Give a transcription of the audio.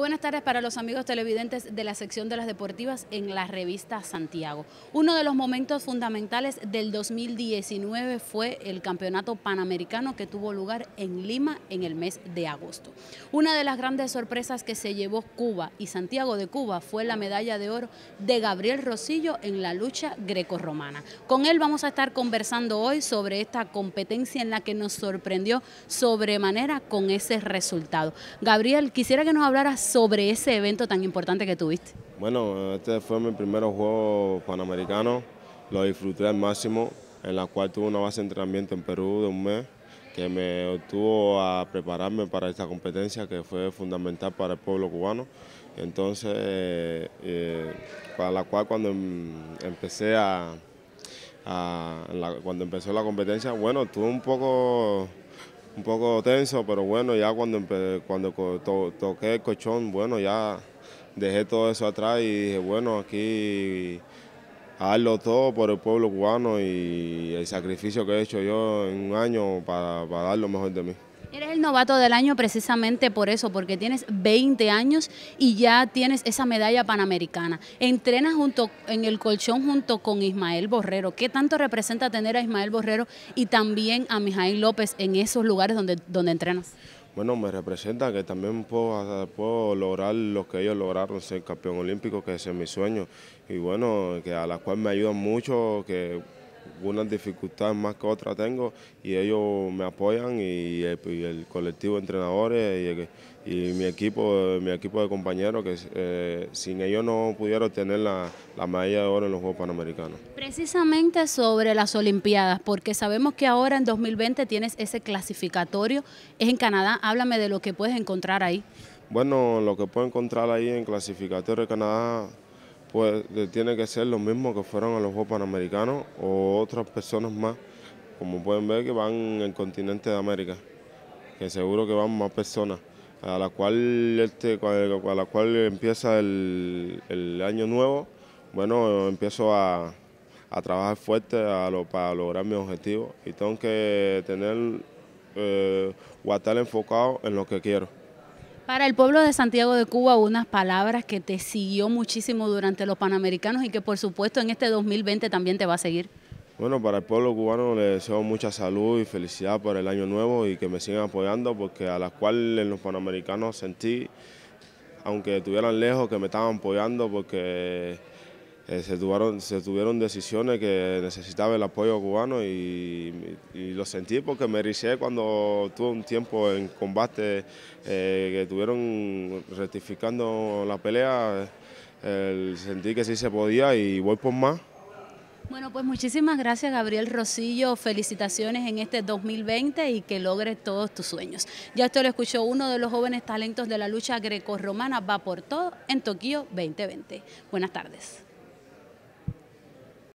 buenas tardes para los amigos televidentes de la sección de las deportivas en la revista Santiago. Uno de los momentos fundamentales del 2019 fue el campeonato panamericano que tuvo lugar en Lima en el mes de agosto. Una de las grandes sorpresas que se llevó Cuba y Santiago de Cuba fue la medalla de oro de Gabriel Rosillo en la lucha grecorromana. Con él vamos a estar conversando hoy sobre esta competencia en la que nos sorprendió sobremanera con ese resultado. Gabriel, quisiera que nos hablaras sobre ese evento tan importante que tuviste? Bueno, este fue mi primer juego panamericano, lo disfruté al máximo, en la cual tuve una base de entrenamiento en Perú de un mes que me obtuvo a prepararme para esta competencia que fue fundamental para el pueblo cubano. Entonces, eh, eh, para la cual cuando em, empecé a, cuando empezó la competencia, bueno, tuve un poco poco tenso, pero bueno, ya cuando, cuando toqué el colchón, bueno, ya dejé todo eso atrás y dije, bueno, aquí hazlo todo por el pueblo cubano y el sacrificio que he hecho yo en un año para, para dar lo mejor de mí. Eres el novato del año precisamente por eso, porque tienes 20 años y ya tienes esa medalla panamericana. Entrenas junto en el colchón junto con Ismael Borrero. ¿Qué tanto representa tener a Ismael Borrero y también a Mijail López en esos lugares donde, donde entrenas? Bueno, me representa que también puedo, lograr lo que ellos lograron, ser campeón olímpico, que ese es mi sueño. Y bueno, que a la cual me ayudan mucho, que algunas dificultades más que otras tengo y ellos me apoyan y, el, colectivo de entrenadores y, mi equipo mi equipo de compañeros que eh, sin ellos no pudiera obtener la, la, medalla de oro en los Juegos Panamericanos. Precisamente sobre las Olimpiadas, porque sabemos que ahora en 2020 tienes ese clasificatorio, es en Canadá, háblame de lo que puedes encontrar ahí. Bueno, lo que puedo encontrar ahí en clasificatorio de Canadá pues tiene que ser lo mismo que fueron a los Juegos Panamericanos o otras personas más, como pueden ver que van en el continente de América, que seguro que van más personas, a la cual, este, a la cual empieza el, año nuevo, bueno, empiezo a, trabajar fuerte para lograr mis objetivos y tengo que tener, eh, o enfocado en lo que quiero. Para el pueblo de Santiago de Cuba, unas palabras que te siguió muchísimo durante los Panamericanos y que por supuesto en este 2020 también te va a seguir. Bueno, para el pueblo cubano le deseo mucha salud y felicidad por el año nuevo y que me sigan apoyando porque a las cuales en los Panamericanos sentí, aunque estuvieran lejos, que me estaban apoyando porque eh, se, tuvieron, decisiones que necesitaba el apoyo cubano y, lo sentí porque me ericé cuando tuve un tiempo en combate eh, que tuvieron rectificando la pelea. sentí que sí se podía y voy por más. Bueno, pues muchísimas gracias Gabriel Rosillo, felicitaciones en este 2020 y que logres todos tus sueños. Ya esto lo escuchó uno de los jóvenes talentos de la lucha grecorromana, va por todo en Tokio 2020. Buenas tardes.